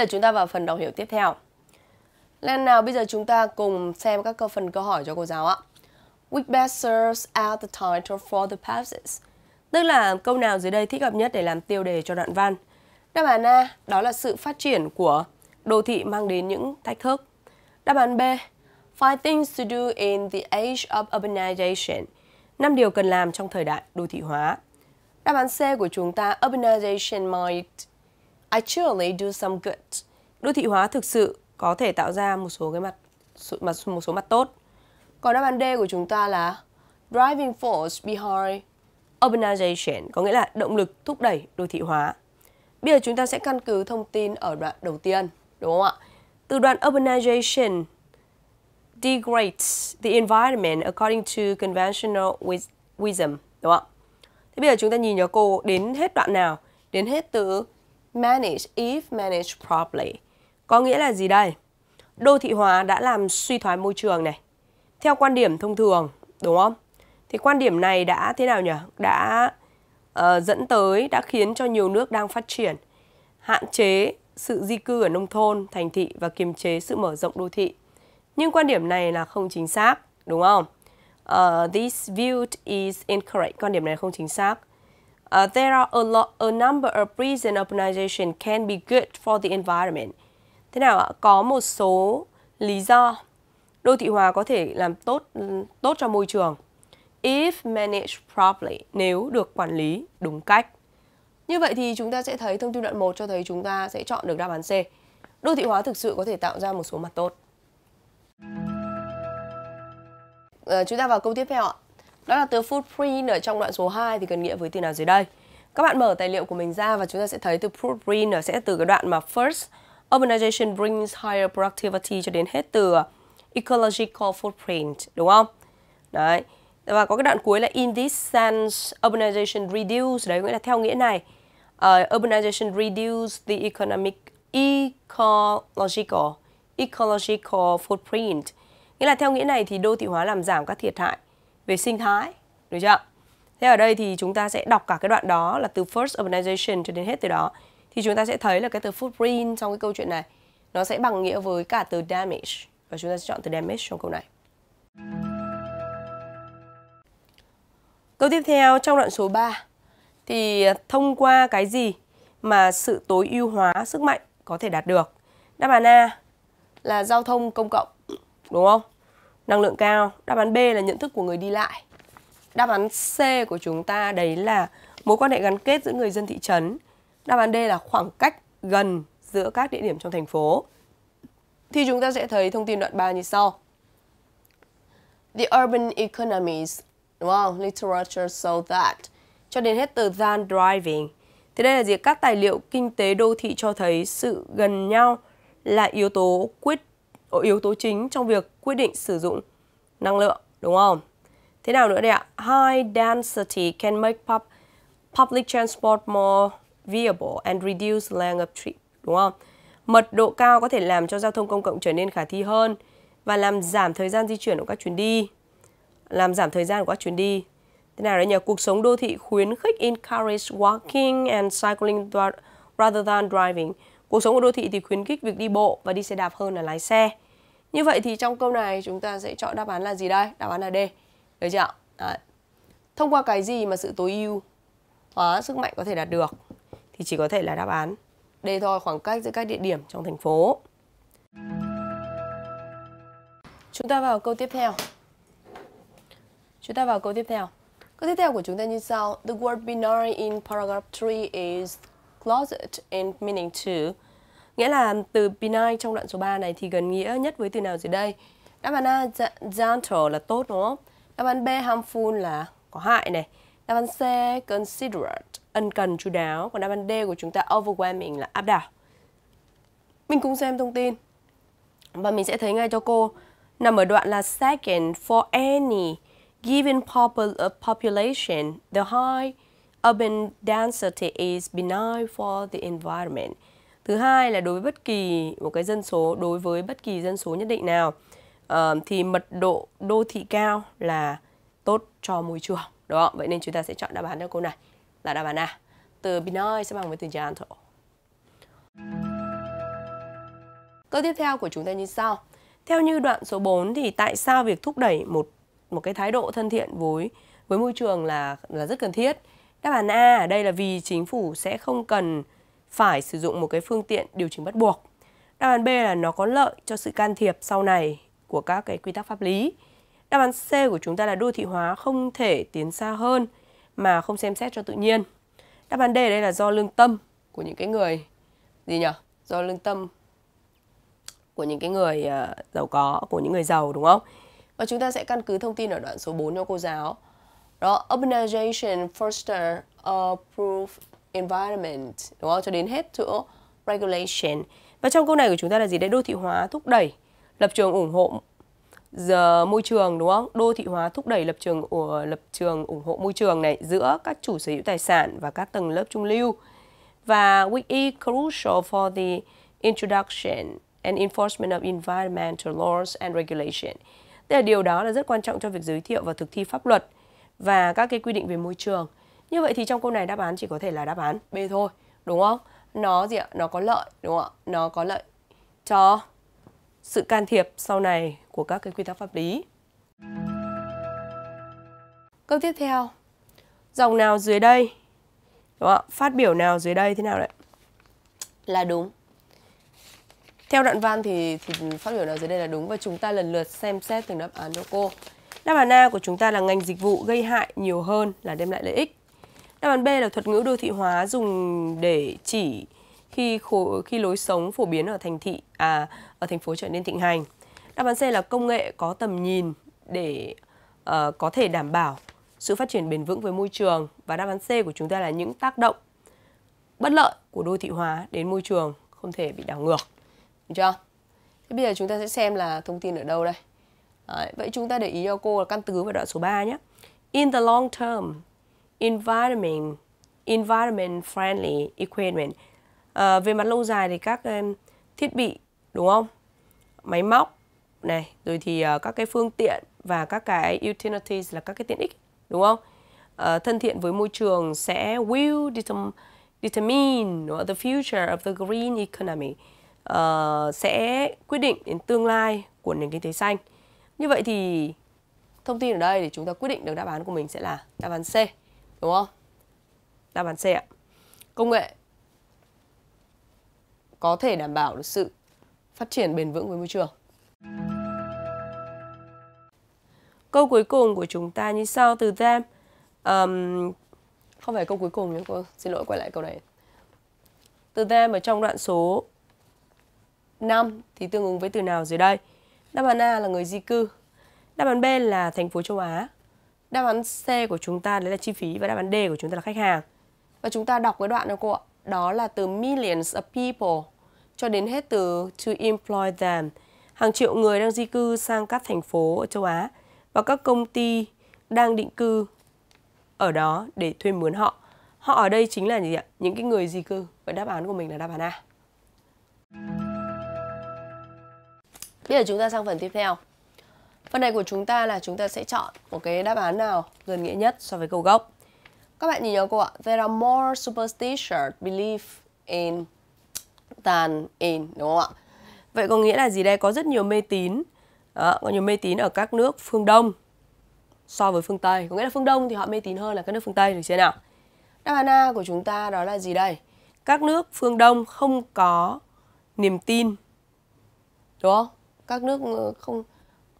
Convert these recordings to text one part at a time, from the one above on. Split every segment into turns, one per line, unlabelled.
bây giờ chúng ta vào phần đọc hiểu tiếp theo. Lần nào bây giờ chúng ta cùng xem các câu phần câu hỏi cho cô giáo ạ. Which best serves as the title for the passage? Tức là câu nào dưới đây thích hợp nhất để làm tiêu đề cho đoạn văn. Đáp án A, đó là sự phát triển của đô thị mang đến những thách thức. Đáp án B, Five things to do in the age of urbanization. Năm điều cần làm trong thời đại đô thị hóa. Đáp án C của chúng ta, urbanization might actually do some good. Đô thị hóa thực sự có thể tạo ra một số cái mặt một số mặt tốt. Còn đáp án D của chúng ta là driving force behind urbanization, có nghĩa là động lực thúc đẩy đô thị hóa. Bây giờ chúng ta sẽ căn cứ thông tin ở đoạn đầu tiên, đúng không ạ? Từ đoạn urbanization degrades the environment according to conventional wisdom, đúng không ạ? Thế bây giờ chúng ta nhìn vào cô đến hết đoạn nào? Đến hết từ manage if managed properly. Có nghĩa là gì đây? Đô thị hóa đã làm suy thoái môi trường này. Theo quan điểm thông thường, đúng không? Thì quan điểm này đã thế nào nhỉ? Đã uh, dẫn tới, đã khiến cho nhiều nước đang phát triển, hạn chế sự di cư ở nông thôn, thành thị và kiềm chế sự mở rộng đô thị. Nhưng quan điểm này là không chính xác, đúng không? Uh, this view is incorrect. Quan điểm này không chính xác. Uh, there are a, lot, a number of reasons urbanization can be good for the environment. Thế nào ạ? Có một số lý do đô thị hóa có thể làm tốt tốt cho môi trường. If managed properly, nếu được quản lý đúng cách. Như vậy thì chúng ta sẽ thấy thông tin đoạn 1 cho thấy chúng ta sẽ chọn được đáp án C. Đô thị hóa thực sự có thể tạo ra một số mặt tốt. À, chúng ta vào câu tiếp theo ạ. Đó là từ footprint ở trong đoạn số 2 thì cần nghĩa với từ nào dưới đây? Các bạn mở tài liệu của mình ra và chúng ta sẽ thấy từ footprint sẽ từ cái đoạn mà first urbanization brings higher productivity cho đến hết từ uh, ecological footprint đúng không? Đấy. Và có cái đoạn cuối là in this sense urbanization reduce đấy nghĩa là theo nghĩa này uh, urbanization reduce the economic ecological ecological footprint nghĩa là theo nghĩa này thì đô thị hóa làm giảm các thiệt hại về sinh thái được chưa thế ở đây thì chúng ta sẽ đọc cả cái đoạn đó là từ first urbanization cho đến hết từ đó thì chúng ta sẽ thấy là cái từ footprint trong cái câu chuyện này nó sẽ bằng nghĩa với cả từ damage và chúng ta sẽ chọn từ damage trong câu này câu tiếp theo trong đoạn số 3 thì à, thông qua cái gì mà sự tối ưu hóa sức mạnh có thể đạt được đáp án A là giao thông công cộng đúng không năng lượng cao. Đáp án B là nhận thức của người đi lại. Đáp án C của chúng ta đấy là mối quan hệ gắn kết giữa người dân thị trấn. Đáp án D là khoảng cách gần giữa các địa điểm trong thành phố. Thì chúng ta sẽ thấy thông tin đoạn 3 như sau. The urban economies, đúng Literature so that. Cho đến hết từ than driving. Thì đây là gì? Các tài liệu kinh tế đô thị cho thấy sự gần nhau là yếu tố quyết yếu tố chính trong việc quyết định sử dụng năng lượng, đúng không? Thế nào nữa đây ạ? High density can make pub, public transport more viable and reduce length of trip, đúng không? Mật độ cao có thể làm cho giao thông công cộng trở nên khả thi hơn và làm giảm thời gian di chuyển của các chuyến đi. Làm giảm thời gian của các chuyến đi. Thế nào đấy nhỉ? Cuộc sống đô thị khuyến khích encourage walking and cycling rather than driving. Cuộc sống của đô thị thì khuyến khích việc đi bộ và đi xe đạp hơn là lái xe. Như vậy thì trong câu này chúng ta sẽ chọn đáp án là gì đây? Đáp án là D. Được chưa? Đấy. Thông qua cái gì mà sự tối ưu hóa sức mạnh có thể đạt được? Thì chỉ có thể là đáp án D thôi, khoảng cách giữa các địa điểm trong thành phố. Chúng ta vào câu tiếp theo. Chúng ta vào câu tiếp theo. Câu tiếp theo của chúng ta như sau. The word binary in paragraph 3 is closet in meaning to. Nghĩa là từ benign trong đoạn số 3 này thì gần nghĩa nhất với từ nào dưới đây? Đáp án A dạ, gentle là tốt đúng không? Đáp án B harmful là có hại này. Đáp án C considerate ân cần chú đáo. Còn đáp án D của chúng ta overwhelming là áp đảo. Mình cũng xem thông tin và mình sẽ thấy ngay cho cô nằm ở đoạn là second for any given uh, population the high urban density is benign for the environment. Thứ hai là đối với bất kỳ một cái dân số, đối với bất kỳ dân số nhất định nào uh, thì mật độ đô thị cao là tốt cho môi trường. Đúng không? Vậy nên chúng ta sẽ chọn đáp án cho câu này là đáp án A. Từ benign sẽ bằng với từ gentle. Câu tiếp theo của chúng ta như sau. Theo như đoạn số 4 thì tại sao việc thúc đẩy một một cái thái độ thân thiện với với môi trường là là rất cần thiết? Đáp án A ở đây là vì chính phủ sẽ không cần phải sử dụng một cái phương tiện điều chỉnh bắt buộc. Đáp án B là nó có lợi cho sự can thiệp sau này của các cái quy tắc pháp lý. Đáp án C của chúng ta là đô thị hóa không thể tiến xa hơn mà không xem xét cho tự nhiên. Đáp án D ở đây là do lương tâm của những cái người gì nhỉ? Do lương tâm của những cái người à, giàu có, của những người giàu đúng không? Và chúng ta sẽ căn cứ thông tin ở đoạn số 4 cho cô giáo đó urbanization foster a proof environment đúng không cho đến hết chỗ regulation và trong câu này của chúng ta là gì đấy đô thị hóa thúc đẩy lập trường ủng hộ giờ môi trường đúng không đô thị hóa thúc đẩy lập trường của lập trường ủng hộ môi trường này giữa các chủ sở hữu tài sản và các tầng lớp trung lưu và which is e, crucial for the introduction and enforcement of environmental laws and regulation. Tức là điều đó là rất quan trọng cho việc giới thiệu và thực thi pháp luật và các cái quy định về môi trường. Như vậy thì trong câu này đáp án chỉ có thể là đáp án B thôi, đúng không? Nó gì ạ? Nó có lợi, đúng không ạ? Nó có lợi cho sự can thiệp sau này của các cái quy tắc pháp lý. Câu tiếp theo, dòng nào dưới đây, đúng không? phát biểu nào dưới đây thế nào đấy? Là đúng. Theo đoạn văn thì, thì phát biểu nào dưới đây là đúng và chúng ta lần lượt xem xét từng đáp án cho cô. Đáp án A của chúng ta là ngành dịch vụ gây hại nhiều hơn là đem lại lợi ích. Đáp án B là thuật ngữ đô thị hóa dùng để chỉ khi khổ, khi lối sống phổ biến ở thành thị à ở thành phố trở nên thịnh hành. Đáp án C là công nghệ có tầm nhìn để uh, có thể đảm bảo sự phát triển bền vững với môi trường và đáp án C của chúng ta là những tác động bất lợi của đô thị hóa đến môi trường không thể bị đảo ngược. Được chưa? Thế bây giờ chúng ta sẽ xem là thông tin ở đâu đây. Đấy, vậy chúng ta để ý cho cô là căn cứ vào đoạn số 3 nhé. In the long term, environment, environment friendly equipment. À, về mặt lâu dài thì các um, thiết bị đúng không? Máy móc này, rồi thì uh, các cái phương tiện và các cái utilities là các cái tiện ích đúng không? Uh, thân thiện với môi trường sẽ will determine, the future of the green economy. Uh, sẽ quyết định đến tương lai của nền kinh tế xanh. Như vậy thì thông tin ở đây để chúng ta quyết định được đáp án của mình sẽ là đáp án C, đúng không? Đáp án C ạ. Công nghệ có thể đảm bảo được sự phát triển bền vững với môi trường. Câu cuối cùng của chúng ta như sau từ them um, không phải câu cuối cùng nhé, cô xin lỗi quay lại câu này. Từ them ở trong đoạn số 5 thì tương ứng với từ nào dưới đây? Đáp án A là người di cư. Đáp án B là thành phố châu Á. Đáp án C của chúng ta đấy là chi phí và đáp án D của chúng ta là khách hàng. Và chúng ta đọc cái đoạn này cô ạ. Đó là từ millions of people cho đến hết từ to employ them. Hàng triệu người đang di cư sang các thành phố ở châu Á và các công ty đang định cư ở đó để thuê mướn họ. Họ ở đây chính là gì ạ? Những cái người di cư. Vậy đáp án của mình là đáp án A. Bây giờ chúng ta sang phần tiếp theo. Phần này của chúng ta là chúng ta sẽ chọn một cái đáp án nào gần nghĩa nhất so với câu gốc. Các bạn nhìn nhớ cô ạ, there are more superstitious belief in than in đúng không ạ? Vậy có nghĩa là gì đây? Có rất nhiều mê tín, đó, có nhiều mê tín ở các nước phương Đông so với phương Tây. Có nghĩa là phương Đông thì họ mê tín hơn là các nước phương Tây được chưa nào? Đáp án A của chúng ta đó là gì đây? Các nước phương Đông không có niềm tin đúng không? các nước ờ, không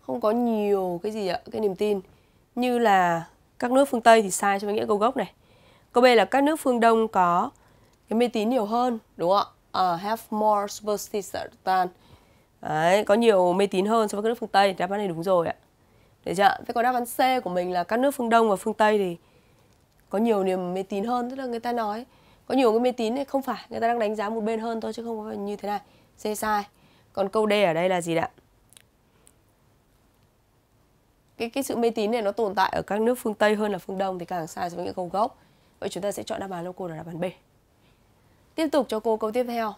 không có nhiều cái gì ạ cái niềm tin như là các nước phương Tây thì sai cho nghĩa câu gốc này câu B là các nước phương Đông có cái mê tín nhiều hơn đúng không ạ uh, have more superstition Đấy, có nhiều mê tín hơn so với các nước phương Tây đáp án này đúng rồi ạ để chưa Thế còn đáp án C của mình là các nước phương Đông và phương Tây thì có nhiều niềm mê tín hơn tức là người ta nói có nhiều cái mê tín này không phải người ta đang đánh giá một bên hơn thôi chứ không có như thế này C sai còn câu D ở đây là gì ạ? Cái, cái sự mê tín này nó tồn tại ở các nước phương Tây hơn là phương Đông thì càng sai so với những câu gốc. Vậy chúng ta sẽ chọn đáp án của cô là đáp án B. Tiếp tục cho cô câu tiếp theo.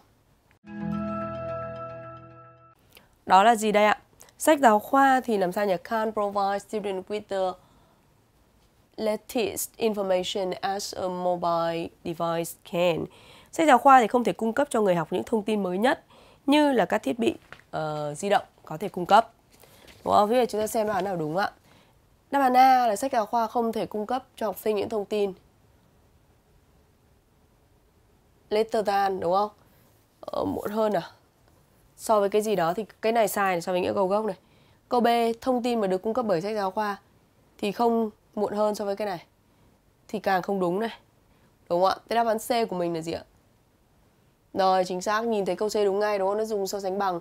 Đó là gì đây ạ? Sách giáo khoa thì làm sao nhỉ? Can provide student with the latest information as a mobile device can. Sách giáo khoa thì không thể cung cấp cho người học những thông tin mới nhất như là các thiết bị uh, di động có thể cung cấp. Đúng không? Bây giờ chúng ta xem đáp án nào đúng ạ. Đáp án A là sách giáo khoa không thể cung cấp cho học sinh những thông tin. Letter than đúng không? Ờ, muộn hơn à? So với cái gì đó thì cái này sai so với nghĩa cầu gốc này. Câu B, thông tin mà được cung cấp bởi sách giáo khoa thì không muộn hơn so với cái này. Thì càng không đúng này. Đúng không ạ? Thế đáp án C của mình là gì ạ? Rồi, chính xác, nhìn thấy câu C đúng ngay đúng không? Nó dùng so sánh bằng.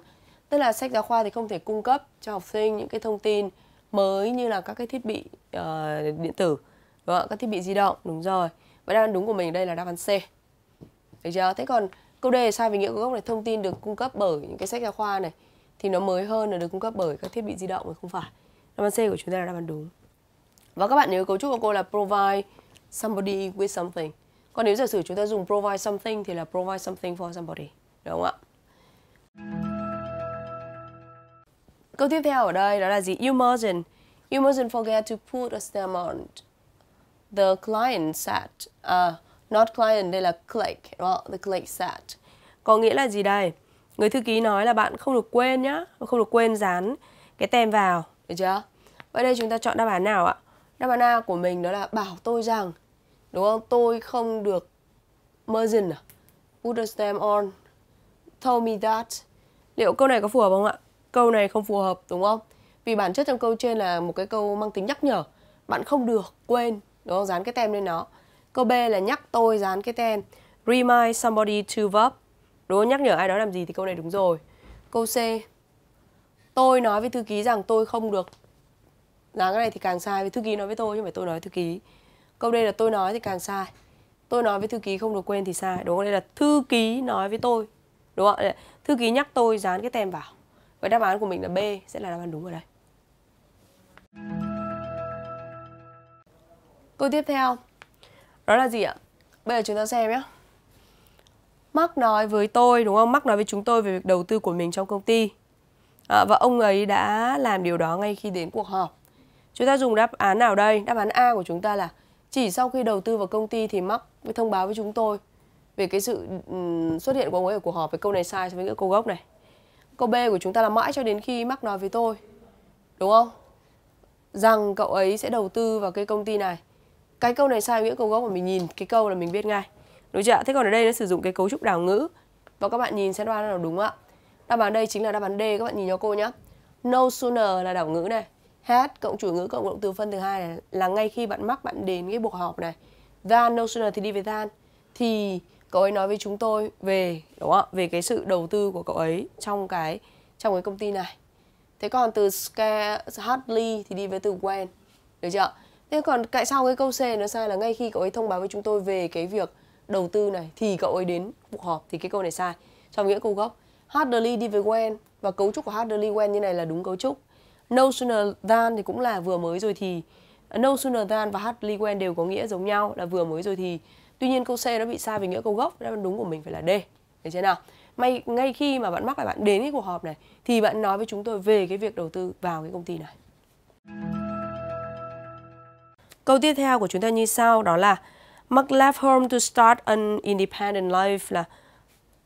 Tức là sách giáo khoa thì không thể cung cấp cho học sinh những cái thông tin mới như là các cái thiết bị uh, điện tử, đúng không? các thiết bị di động, đúng rồi. Vậy đáp án đúng của mình đây là đáp án C. Được chưa? Thế còn câu D sai về nghĩa của gốc này thông tin được cung cấp bởi những cái sách giáo khoa này thì nó mới hơn là được cung cấp bởi các thiết bị di động mà không phải. Đáp án C của chúng ta là đáp án đúng. Và các bạn nhớ cấu trúc của cô là provide somebody with something. Còn nếu giả sử chúng ta dùng provide something thì là provide something for somebody. Đúng không ạ? Câu tiếp theo ở đây đó là gì? You mustn't, you mustn't forget to put a stamp on the client set. À, not client, đây là click, đúng không? The click set. Có nghĩa là gì đây? Người thư ký nói là bạn không được quên nhá, không được quên dán cái tem vào, được chưa? Vậy đây chúng ta chọn đáp án nào ạ? Đáp án A của mình đó là bảo tôi rằng đúng không tôi không được merging à put a stamp on tell me that liệu câu này có phù hợp không ạ câu này không phù hợp đúng không vì bản chất trong câu trên là một cái câu mang tính nhắc nhở bạn không được quên đúng không dán cái tem lên nó câu b là nhắc tôi dán cái tem remind somebody to verb đúng không? nhắc nhở ai đó làm gì thì câu này đúng rồi câu c tôi nói với thư ký rằng tôi không được dán cái này thì càng sai với thư ký nói với tôi nhưng phải tôi nói với thư ký câu đây là tôi nói thì càng sai tôi nói với thư ký không được quên thì sai đúng không đây là thư ký nói với tôi đúng không thư ký nhắc tôi dán cái tem vào và đáp án của mình là b sẽ là đáp án đúng ở đây câu tiếp theo đó là gì ạ bây giờ chúng ta xem nhé Mark nói với tôi đúng không Mark nói với chúng tôi về việc đầu tư của mình trong công ty à, và ông ấy đã làm điều đó ngay khi đến cuộc họp chúng ta dùng đáp án nào đây đáp án a của chúng ta là chỉ sau khi đầu tư vào công ty thì mắc mới thông báo với chúng tôi về cái sự ừ, xuất hiện của ông ấy ở cuộc họp về câu này sai so với câu gốc này. Câu B của chúng ta là mãi cho đến khi mắc nói với tôi, đúng không? Rằng cậu ấy sẽ đầu tư vào cái công ty này. Cái câu này sai nghĩa câu gốc mà mình nhìn cái câu là mình biết ngay. Đúng chưa ạ? Thế còn ở đây nó sử dụng cái cấu trúc đảo ngữ. Và các bạn nhìn xem đoán án nào đúng ạ. Đáp án đây chính là đáp án D các bạn nhìn cho cô nhé. No sooner là đảo ngữ này. H cộng chủ ngữ cộng động từ phân thứ hai này là ngay khi bạn mắc bạn đến cái buộc họp này than notional thì đi về than thì cậu ấy nói với chúng tôi về đúng không về cái sự đầu tư của cậu ấy trong cái trong cái công ty này thế còn từ hardly thì đi với từ when được chưa thế còn tại sau cái câu c nó sai là ngay khi cậu ấy thông báo với chúng tôi về cái việc đầu tư này thì cậu ấy đến cuộc họp thì cái câu này sai trong nghĩa câu gốc hardly đi với when và cấu trúc của hardly when như này là đúng cấu trúc No Sooner Than thì cũng là vừa mới rồi thì à, No Sooner Than và Hardly When đều có nghĩa giống nhau là vừa mới rồi thì Tuy nhiên câu C nó bị sai về nghĩa câu gốc Nên đúng của mình phải là D Được chưa nào May ngay khi mà bạn mắc là bạn đến cái cuộc họp này Thì bạn nói với chúng tôi về cái việc đầu tư vào cái công ty này Câu tiếp theo của chúng ta như sau đó là Mark left home to start an independent life là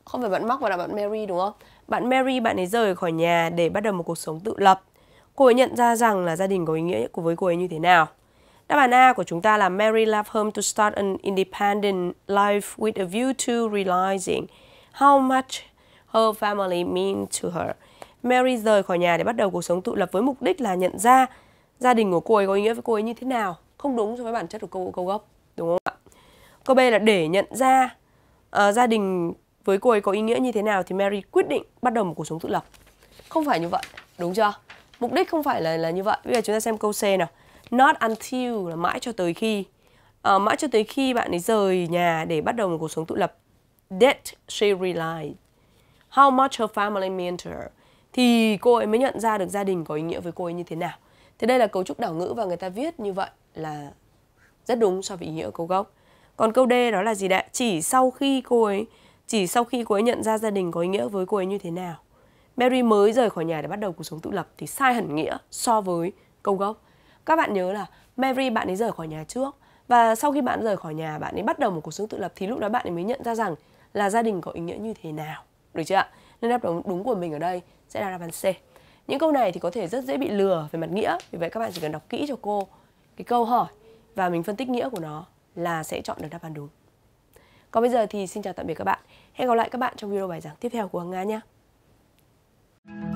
không phải bạn Mark mà là bạn Mary đúng không? Bạn Mary bạn ấy rời khỏi nhà để bắt đầu một cuộc sống tự lập cô ấy nhận ra rằng là gia đình có ý nghĩa của với cô ấy như thế nào. Đáp án A của chúng ta là Mary left home to start an independent life with a view to realizing how much her family mean to her. Mary rời khỏi nhà để bắt đầu cuộc sống tự lập với mục đích là nhận ra gia đình của cô ấy có ý nghĩa với cô ấy như thế nào. Không đúng so với bản chất của câu, câu gốc, đúng không ạ? Câu B là để nhận ra uh, gia đình với cô ấy có ý nghĩa như thế nào thì Mary quyết định bắt đầu một cuộc sống tự lập. Không phải như vậy, đúng chưa? mục đích không phải là là như vậy bây giờ chúng ta xem câu c nào not until là mãi cho tới khi à, mãi cho tới khi bạn ấy rời nhà để bắt đầu một cuộc sống tự lập that she realized how much her family meant her thì cô ấy mới nhận ra được gia đình có ý nghĩa với cô ấy như thế nào thế đây là cấu trúc đảo ngữ và người ta viết như vậy là rất đúng so với ý nghĩa câu gốc còn câu D đó là gì đấy chỉ sau khi cô ấy chỉ sau khi cô ấy nhận ra gia đình có ý nghĩa với cô ấy như thế nào Mary mới rời khỏi nhà để bắt đầu cuộc sống tự lập thì sai hẳn nghĩa so với câu gốc. Các bạn nhớ là Mary bạn ấy rời khỏi nhà trước và sau khi bạn rời khỏi nhà bạn ấy bắt đầu một cuộc sống tự lập thì lúc đó bạn ấy mới nhận ra rằng là gia đình có ý nghĩa như thế nào. Được chưa ạ? Nên đáp đúng, đúng của mình ở đây sẽ là đáp án C. Những câu này thì có thể rất dễ bị lừa về mặt nghĩa, vì vậy các bạn chỉ cần đọc kỹ cho cô cái câu hỏi và mình phân tích nghĩa của nó là sẽ chọn được đáp án đúng. Còn bây giờ thì xin chào tạm biệt các bạn. Hẹn gặp lại các bạn trong video bài giảng tiếp theo của Hằng Nga nhé. Thank you.